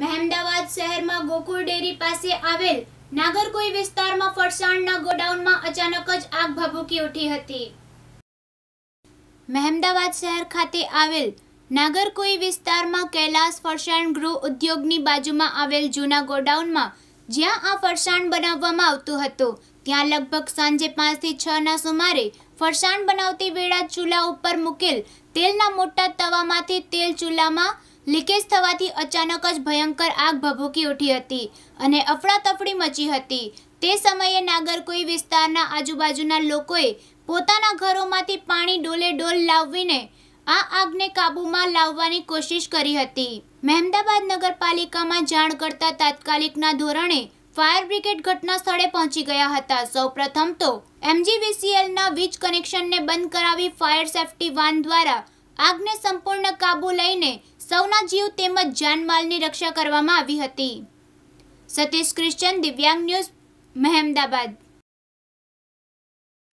મહેમદાવાદ શહેરમાં ગોકુળ ડેરી પાસે આવેલ નાગરકોઈ વિસ્તારમાં ફરસાણના ગોડાઉનમાં અચાનક જ આગ ભભૂકી ઉઠી હતી મહેમદાવાદ શહેર ખાતે આવેલ નાગરકોઈ વિસ્તારમાં કૈલાસ ફરસાણ ગૃહ ઉદ્યોગની બાજુમાં આવેલ જૂના ગોડાઉનમાં જ્યાં આ ફરસાણ બનાવવામાં આવતું હતું ત્યાં લગભગ સાંજે પાંચથી છના સુમારે ફરસાણ બનાવતી વેળા ચૂલા ઉપર મૂકેલ તેલના મોટા તવામાંથી તેલ ચૂલામાં લીકેજ થવાથી અચાનક જ ભયંકર આગ ભભૂકી ઉઠી હતી અને અફડાતફડી મચી હતી તે સમયે નાગરકોઈ વિસ્તારના આજુબાજુના લોકોએ પોતાના ઘરોમાંથી પાણી ડોલે ડોલ લાવીને આ આગને કાબૂમાં લાવવાની કોશિશ કરી હતી મહેમદાબાદ નગરપાલિકામાં જાણ કરતા તાત્કાલિકના ધોરણે ફાયર બ્રિગેડ ઘટના સ્થળે પહોંચી ગયા હતા સૌપ્રથમ તો એમજીવીસીએલના વીજ કનેક્શનને બંધ કરાવી ફાયર સેફટી વાન દ્વારા આગને સંપૂર્ણ કાબૂ લઈને સૌના જીવ તેમજ જાનમાલની રક્ષા કરવામાં આવી હતી સતીશ ક્રિશ્ચન દિવ્યાંગ ન્યૂઝ મહેમદાબાદ